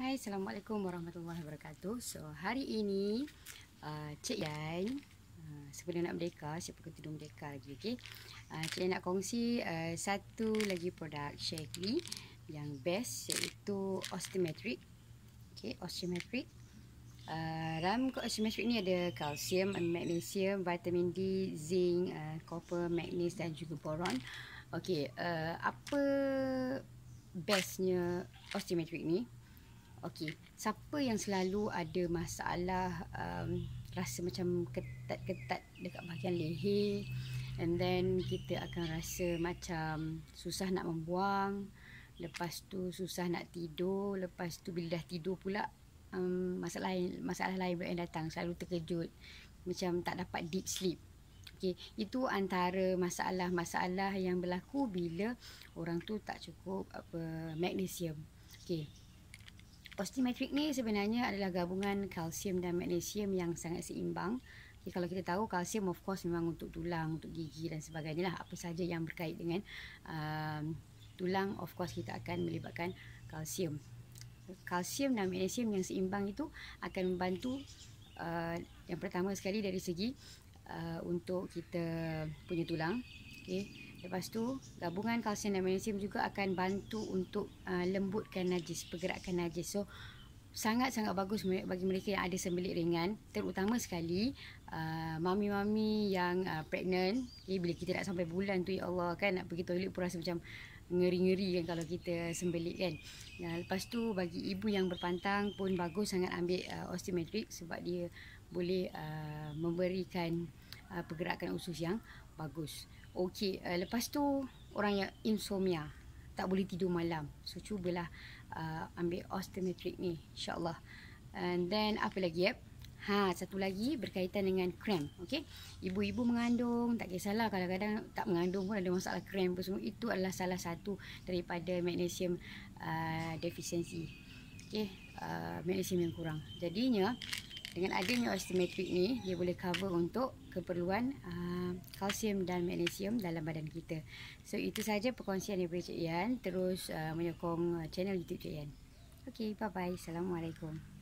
Hai, Assalamualaikum Warahmatullahi Wabarakatuh So, hari ini uh, Cik Yan uh, Sebelum nak merdeka, siapa kata dulu merdeka lagi okay? uh, Cik Yan nak kongsi uh, Satu lagi produk Shaggy Yang best iaitu Osteometric okay, Osteometric uh, Dalam Osteometric ni ada kalsium, Magnesium, Vitamin D Zinc, uh, Copper, Magnes Dan juga Boron okay, uh, Apa bestnya Osteometric ni Okey, siapa yang selalu ada masalah um, rasa macam ketat-ketat dekat bahagian leher and then kita akan rasa macam susah nak membuang, lepas tu susah nak tidur, lepas tu bila dah tidur pula um, masalah lain masalah lain yang datang, selalu terkejut, macam tak dapat deep sleep. Okey, itu antara masalah-masalah yang berlaku bila orang tu tak cukup apa magnesium. Okey. Osteometric ni sebenarnya adalah gabungan kalsium dan magnesium yang sangat seimbang. Okay, kalau kita tahu kalsium of course memang untuk tulang, untuk gigi dan sebagainya lah. Apa saja yang berkait dengan um, tulang of course kita akan melibatkan kalsium. Kalsium dan magnesium yang seimbang itu akan membantu uh, yang pertama sekali dari segi uh, untuk kita punya tulang. Okay. Lepas tu gabungan kalsium dan magnesium juga akan bantu untuk uh, lembutkan najis, pergerakan najis. So sangat-sangat bagus bagi mereka yang ada sembelit ringan, terutama sekali uh, mami-mami uh, yang uh, pregnant. Okay, eh, bila kita nak sampai bulan tu ya Allah kan nak pergi toilet pun rasa macam ngeri-ngeri kan kalau kita sembelit kan. Nah, lepas tu bagi ibu yang berpantang pun bagus sangat ambil uh, osteometric sebab dia boleh uh, memberikan uh, pergerakan usus yang bagus. Okey, uh, lepas tu orang yang insomnia tak boleh tidur malam. So cubalah uh, ambil ostermetric ni insya-Allah. And then apa lagi eh? Ha, satu lagi berkaitan dengan krem, okey. Ibu-ibu mengandung, tak kisahlah kadang-kadang tak mengandung pun ada masalah krem pun semua itu adalah salah satu daripada magnesium uh, deficiency. Okey, uh, magnesium yang kurang. Jadinya dengan adanya ostermetric ni dia boleh cover untuk keperluan uh, kalsium dan magnesium dalam badan kita. So itu saja perkongsian daripada Cik Yan. Terus uh, menyokong ah, channel YouTube Cik Yan. Okey, bye-bye. Assalamualaikum.